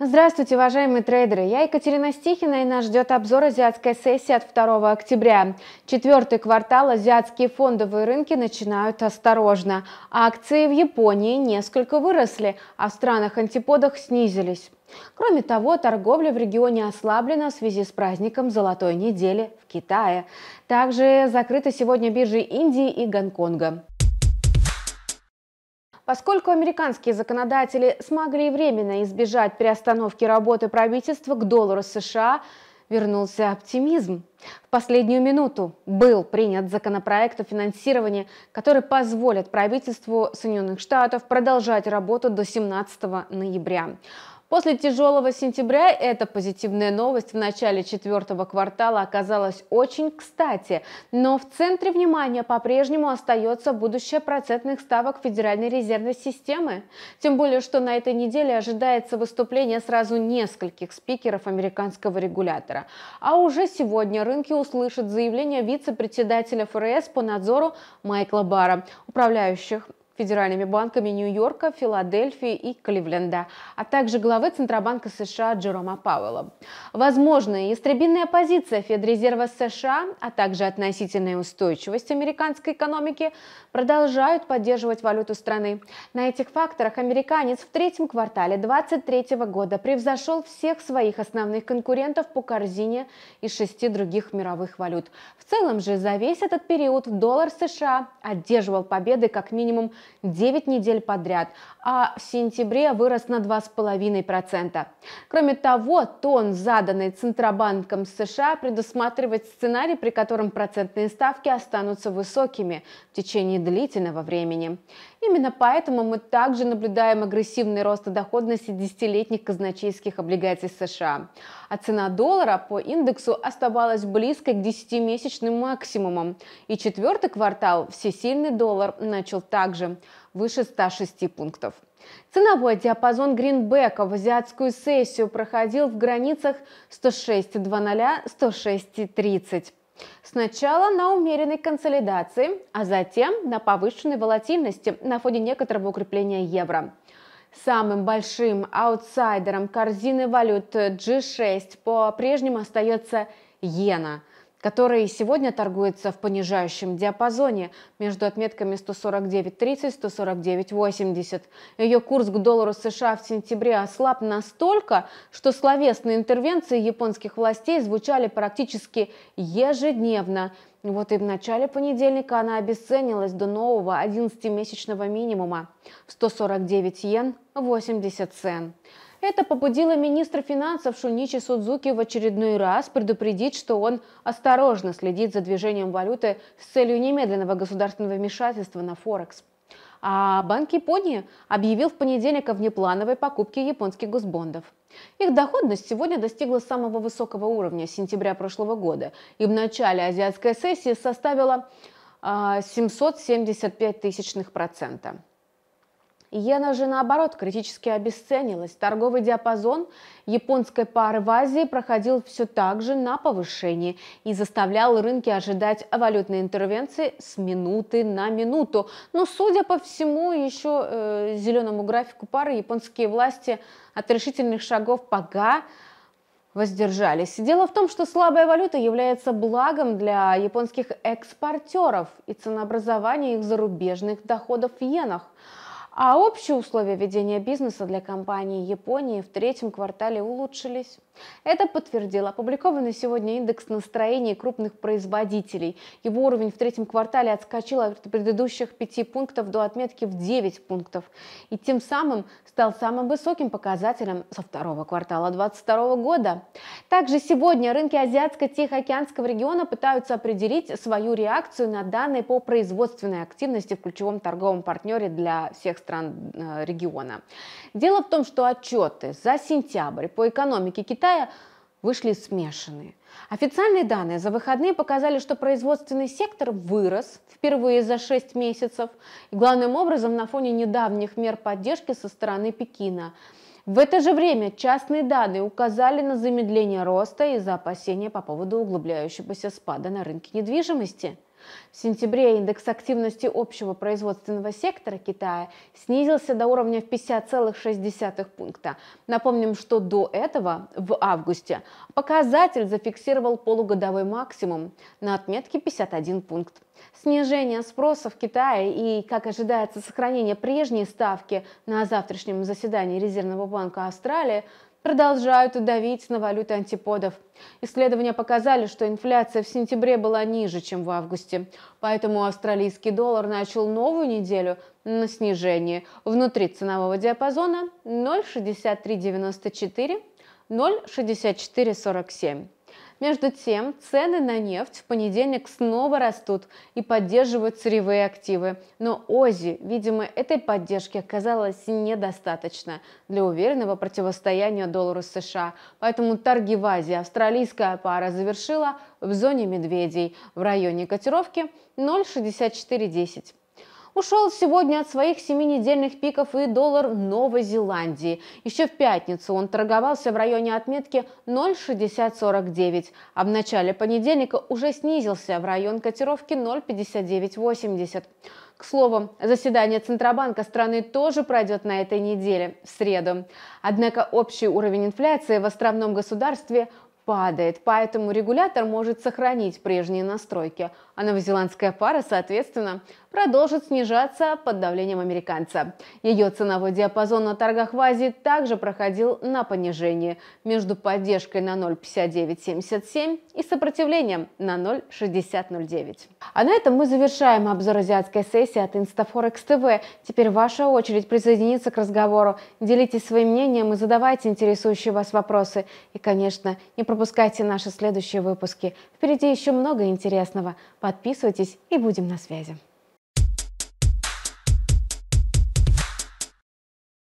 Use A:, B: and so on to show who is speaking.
A: Здравствуйте, уважаемые трейдеры! Я Екатерина Стихина и нас ждет обзор азиатской сессии от 2 октября. Четвертый квартал азиатские фондовые рынки начинают осторожно. Акции в Японии несколько выросли, а в странах-антиподах снизились. Кроме того, торговля в регионе ослаблена в связи с праздником Золотой недели в Китае. Также закрыты сегодня биржи Индии и Гонконга. Поскольку американские законодатели смогли временно избежать приостановки работы правительства к доллару США, вернулся оптимизм. В последнюю минуту был принят законопроект о финансировании, который позволит правительству Соединенных Штатов продолжать работу до 17 ноября. После тяжелого сентября эта позитивная новость в начале четвертого квартала оказалась очень кстати. Но в центре внимания по-прежнему остается будущее процентных ставок Федеральной резервной системы. Тем более, что на этой неделе ожидается выступление сразу нескольких спикеров американского регулятора. А уже сегодня рынки услышат заявление вице-председателя ФРС по надзору Майкла Бара, управляющих федеральными банками Нью-Йорка, Филадельфии и Кливленда, а также главы Центробанка США Джерома Пауэлла. Возможная ястребинная позиция Федрезерва США, а также относительная устойчивость американской экономики продолжают поддерживать валюту страны. На этих факторах американец в третьем квартале 2023 года превзошел всех своих основных конкурентов по корзине из шести других мировых валют. В целом же за весь этот период доллар США одерживал победы как минимум 9 недель подряд, а в сентябре вырос на 2,5%. Кроме того, тон, заданный Центробанком США, предусматривает сценарий, при котором процентные ставки останутся высокими в течение длительного времени. Именно поэтому мы также наблюдаем агрессивный рост доходности десятилетних казначейских облигаций США. А цена доллара по индексу оставалась близкой к 10-месячным максимумам. И четвертый квартал всесильный доллар начал также выше 106 пунктов. Ценовой диапазон Гринбека в азиатскую сессию проходил в границах 106.00-106.30. Сначала на умеренной консолидации, а затем на повышенной волатильности на фоне некоторого укрепления евро. Самым большим аутсайдером корзины валют G6 по-прежнему остается иена который сегодня торгуется в понижающем диапазоне между отметками 149.30 149.80. Ее курс к доллару США в сентябре ослаб настолько, что словесные интервенции японских властей звучали практически ежедневно. Вот и в начале понедельника она обесценилась до нового 11-месячного минимума – 149 йен 80 цен. Это побудило министра финансов Шуничи Судзуки в очередной раз предупредить, что он осторожно следит за движением валюты с целью немедленного государственного вмешательства на Форекс. А Банк Японии объявил в понедельник о внеплановой покупке японских госбондов. Их доходность сегодня достигла самого высокого уровня с сентября прошлого года и в начале азиатской сессии составила 775 а, тысячных процентов. Иена же, наоборот, критически обесценилась. Торговый диапазон японской пары в Азии проходил все так же на повышении и заставлял рынки ожидать валютной интервенции с минуты на минуту. Но, судя по всему, еще э, зеленому графику пары японские власти от решительных шагов пока воздержались. Дело в том, что слабая валюта является благом для японских экспортеров и ценообразования их зарубежных доходов в иенах. А общие условия ведения бизнеса для компании Японии в третьем квартале улучшились. Это подтвердил опубликованный сегодня индекс настроений крупных производителей. Его уровень в третьем квартале отскочил от предыдущих пяти пунктов до отметки в 9 пунктов и тем самым стал самым высоким показателем со второго квартала 2022 года. Также сегодня рынки Азиатско-Тихоокеанского региона пытаются определить свою реакцию на данные по производственной активности в ключевом торговом партнере для всех стран э, региона. Дело в том, что отчеты за сентябрь по экономике Китая Китая вышли смешанные. Официальные данные за выходные показали, что производственный сектор вырос впервые за 6 месяцев, и главным образом на фоне недавних мер поддержки со стороны Пекина. В это же время частные данные указали на замедление роста из-за опасения по поводу углубляющегося спада на рынке недвижимости – в сентябре индекс активности общего производственного сектора Китая снизился до уровня в 50,6 пункта. Напомним, что до этого, в августе, показатель зафиксировал полугодовой максимум на отметке 51 пункт. Снижение спроса в Китае и, как ожидается, сохранение прежней ставки на завтрашнем заседании Резервного банка Австралии – продолжают давить на валюты антиподов. Исследования показали, что инфляция в сентябре была ниже, чем в августе. Поэтому австралийский доллар начал новую неделю на снижении. Внутри ценового диапазона 0,6394, 0,6447. Между тем, цены на нефть в понедельник снова растут и поддерживают сырьевые активы. Но ОЗИ, видимо, этой поддержки оказалось недостаточно для уверенного противостояния доллару США. Поэтому торги в Азии австралийская пара завершила в зоне медведей в районе котировки 0,6410 ушел сегодня от своих семинедельных пиков и доллар Новой Зеландии. Еще в пятницу он торговался в районе отметки 0,6049, а в начале понедельника уже снизился в район котировки 0,5980. К слову, заседание Центробанка страны тоже пройдет на этой неделе, в среду. Однако общий уровень инфляции в островном государстве падает, поэтому регулятор может сохранить прежние настройки, а новозеландская пара, соответственно, продолжит снижаться под давлением американца. Ее ценовой диапазон на торгах в Азии также проходил на понижение между поддержкой на 0,5977 и сопротивлением на 0,6009. А на этом мы завершаем обзор азиатской сессии от Instaforex TV. Теперь ваша очередь присоединиться к разговору. Делитесь своим мнением и задавайте интересующие вас вопросы. И, конечно, не пропустите пропускайте наши следующие выпуски. Впереди еще много интересного. Подписывайтесь и будем на связи.